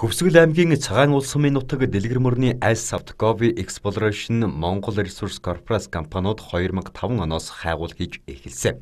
Хөвсгөл аймгийн Цагаан улс сумын нутаг дэлгэр мөрний Ice Soft Gobi Exploration Монгол Resource Corporation компаниуд 2005 оноос хайгуул хийж эхэлсэн.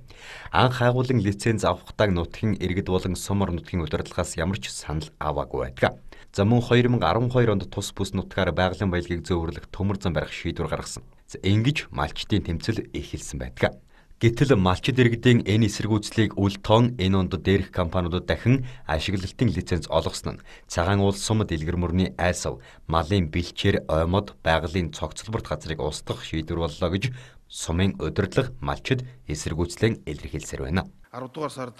Анх хайгуулын лиценз авахдаа нутгийн иргэд болон сумор нутгийн удирдлагаас ямар ч санал аваагүй байдаг. За мөн 2012 онд тус бүс нутгаар байгалийн баялагийг зөөврлөх төмөр зам барих шийдвэр гаргасан. Ингэж малчтын тэмцэл эхэлсэн байдаг. Гэтэл малчид иргэдийн энэ эсэргүүцлийг үл тоон энэ онд дээрх компаниудад дахин ашиглалтын лиценз олгосон нь цагаан уул сумд дэлгэр мөрний айсав малын бэлчээр оймод байгалийн цогцлборт газрыг устгах шийдвэр боллоо гэж сумын удирдлага малчид эсэргүүцлэн илэрхийлсээр байна. 10 дугаар сард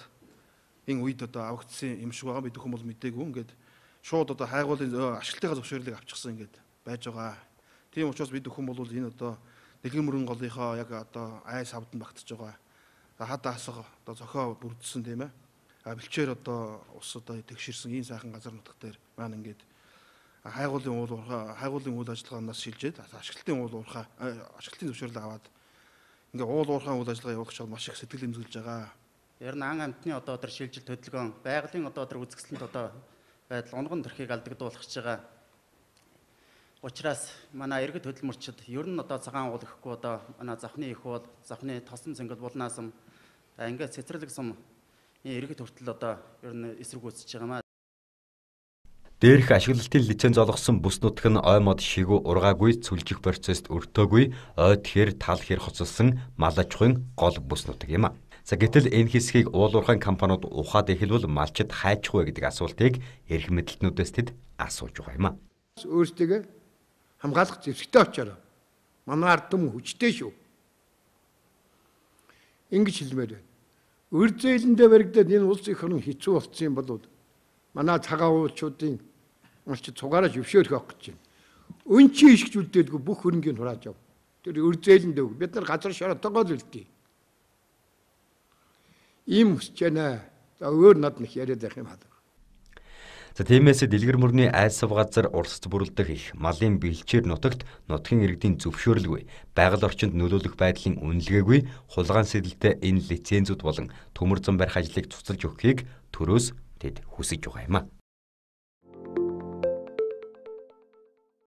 энэ үед одоо авагдсан юм шиг байгаа бид хүмүүс мэдээгүй ингээд шууд одоо хайгуулын э, ашиглалтынхаа зөвшөөрлийг авчихсан ингээд байж байгаа. Тийм учраас бид хүмүүс бол энэ одоо дэлгэр мөрөн голынхоо яг одоо айс авдан багтж байгаа. За хад асга одоо зохио бүрдсэн тийм ээ. А бэлчээр одоо ус одоо тэгширсэн ийм сайхан газар нутгт дээр маань ингээд хайгуулын уул уурхаа хайгуулын үйл ажиллагаанаас шилжээд ашиглалтын уул уурхаа ашиглалтын зөвшөөрлөө аваад ингээ уул уурхаа үйл ажиллагаа явуулах шал маш их сэтгэл хөдлөж байгаа. Ер нь ан амтны одоо тэр шилжилт хөдөлгөөн байгалийн одоо тэр үзэсгэлэнт одоо байдал онгон төрхийг алдагдуулах гэж байгаа Учираас манай иргэд хөдөлмөрчд ер нь одоо цагаан уул гэхгүй одоо манай завхны их уул, завхны тосон цэнгэл булнаасам ингээд цэцэрлэг сум иргэд хүртэл одоо ер нь эсрэг үүсэж байгаа маа. Дээрх ашиглалтын лиценз олгосон бүс нутг нь ой мод шигүү ургаагүй сүлжих процессд өртөөгүй ойд хэр тал хэр хоцолсон мал аж ахуйн гол бүс нутг юм а. За гэтэл энэ хэсгийг уулуурхан компаниуд ухаад эхэлвэл малчид хайчих вэ гэдэг асуултыг эрх мэдлтнүүдээс тэд асууж байгаа юм а. Өөрсдөө хамгаалах зэвсэгтэй очоороо. Манай ард түмэн хүчтэй шүү. Ингэж хэлмээр байна. Өр зөөлөндөө баригдаад энэ улс их орн хэцүү болсон юм болоод манай цагаан уулчуудын алч цугаараа зөвшөөрөх авах гэж байна. Үн чи ишгч үлдээдгүй бүх хөрөнгөийг хурааж ав. Тэр өр зөөлөндөө бид нар газар шороотогоо л үлдээ. Ийм хүсэж байна. За өөр над нэг яриад байх юм хаа. За тиймээс дэлгэр мөрний айсав газар урсц бүрэлдэх их малын бэлчээр нутагт нутгийн иргэдийн зөвшөөрлгүй байгаль орчинд нөлөөлөх байдлын үнэлгээгүй хулгайн сэдэлтэй энэ лицензүүд болон төмөр зам барих ажлыг цуцалж өгөхийг төрөөс тэд хүсэж байгаа юм аа.